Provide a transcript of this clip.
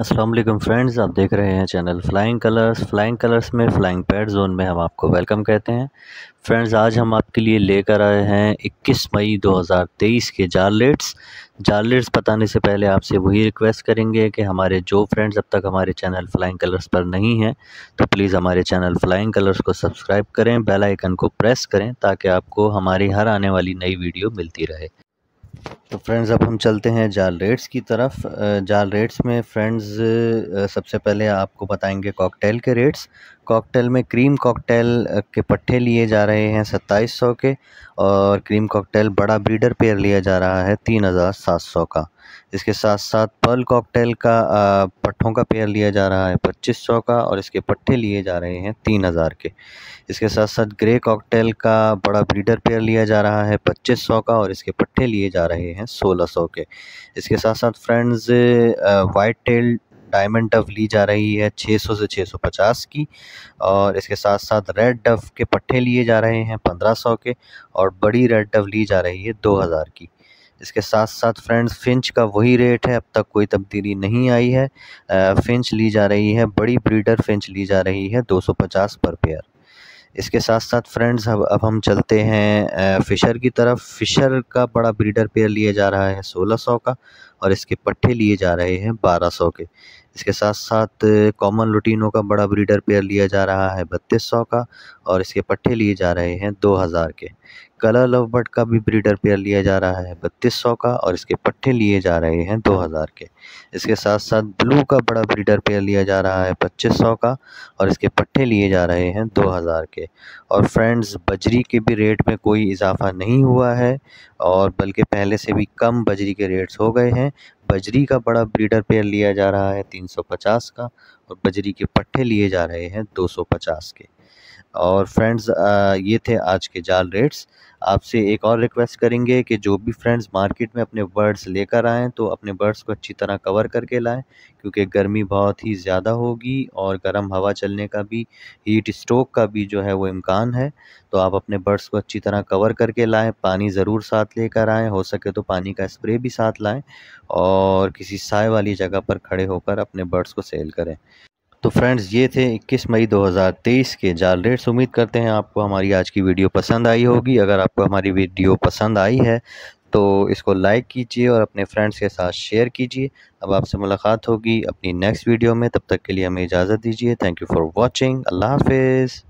Aslam friends आप देख रहे हैं channel flying colours flying colours में फ्लाइंग पैड जोन में हम आपको वेलकम कहते हैं फ्रेंड्स आज हम आपके लिए लेकर आए हैं 21 मई 2023 के जारलेट्स जारलेट्स बताने से पहले आपसे वही रिक्वेस्ट करेंगे कि हमारे जो फ्रेंड्स अब तक हमारे चैनल फ्लाइंग कलर्स पर नहीं हैं तो प्लीज़ हमारे चैनल फ्लाइंग कलर्स को सब्सक्राइब करें बेलाइकन को प्रेस करें ताकि आपको हमारी हर आने वाली नई वीडियो मिलती रहे तो फ्रेंड्स अब हम चलते हैं जाल रेट्स की तरफ जाल रेट्स में फ्रेंड्स सबसे पहले आपको बताएंगे कॉकटेल के रेट्स कॉकटेल में क्रीम कॉकटेल के पट्टे लिए जा रहे हैं सत्ताईस सौ के और क्रीम कॉकटेल बड़ा ब्रीडर पेयर लिया जा रहा है तीन हज़ार सात सौ का इसके साथ साथ पर्ल कॉकटेल का पट्ठों का पेयर लिया जा रहा है पच्चीस सौ का और इसके पट्ठे लिए जा रहे हैं तीन हज़ार के इसके साथ साथ ग्रे कॉकटेल का बड़ा ब्रीडर पेयर लिया जा रहा है पच्चीस सौ का और इसके पट्ठे लिए जा रहे हैं सोलह सौ के इसके साथ साथ friends white tail diamond dove ली जा रही है 600 से 650 की और इसके साथ साथ रेड डव के पट्ठे लिए जा रहे हैं 1500 के और बड़ी रेड डव ली जा रही है 2000 की इसके साथ साथ फ्रेंड्स फिंच का वही रेट है अब तक कोई तब्दीली नहीं आई है फिंच ली जा रही है बड़ी ब्रीडर फिंच ली जा रही है 250 पर पेयर इसके साथ साथ फ्रेंड्स अब अब हम चलते हैं फ़िशर की तरफ फ़िशर का बड़ा ब्रीडर पेयर लिया जा रहा है 1600 का और इसके पट्टे लिए जा रहे हैं बारह सौ के इसके साथ साथ कॉमन रूटीनों का बड़ा ब्रीडर पेयर लिया जा रहा है बत्तीस सौ का और इसके पट्ठे लिए जा रहे हैं दो हज़ार के कलर लव बर्ड का भी ब्रीडर पेयर लिया जा रहा है बत्तीस सौ का और इसके पट्ठे लिए जा रहे हैं दो हज़ार के इसके साथ साथ ब्लू का बड़ा ब्रीडर पेयर लिया जा रहा है पच्चीस सौ का और इसके पट्ठे लिए जा रहे हैं दो हज़ार के और फ्रेंड्स बजरी के भी रेट में कोई इजाफा नहीं हुआ है और बल्कि पहले से भी कम बजरी के रेट्स हो गए हैं बजरी का बड़ा ब्रीडर पेयर लिया जा रहा है तीन सौ पचास का और बजरी के पट्टे लिए जा रहे हैं दो सौ पचास के और फ्रेंड्स ये थे आज के जाल रेट्स आपसे एक और रिक्वेस्ट करेंगे कि जो भी फ्रेंड्स मार्केट में अपने बर्ड्स लेकर आएँ तो अपने बर्ड्स को अच्छी तरह कवर करके लाएं क्योंकि गर्मी बहुत ही ज़्यादा होगी और गर्म हवा चलने का भी हीट स्ट्रोक का भी जो है वो इम्कान है तो आप अपने बर्ड्स को अच्छी तरह कवर करके लाएं पानी ज़रूर साथ लेकर आएँ हो सके तो पानी का स्प्रे भी साथ लाएँ और किसी साय वाली जगह पर खड़े होकर अपने बर्ड्स को सेल करें तो फ्रेंड्स ये थे 21 मई 2023 के जाल रेट्स उम्मीद करते हैं आपको हमारी आज की वीडियो पसंद आई होगी अगर आपको हमारी वीडियो पसंद आई है तो इसको लाइक कीजिए और अपने फ्रेंड्स के साथ शेयर कीजिए अब आपसे मुलाकात होगी अपनी नेक्स्ट वीडियो में तब तक के लिए हमें इजाज़त दीजिए थैंक यू फॉर वॉचिंग अल्लाह हाफिज़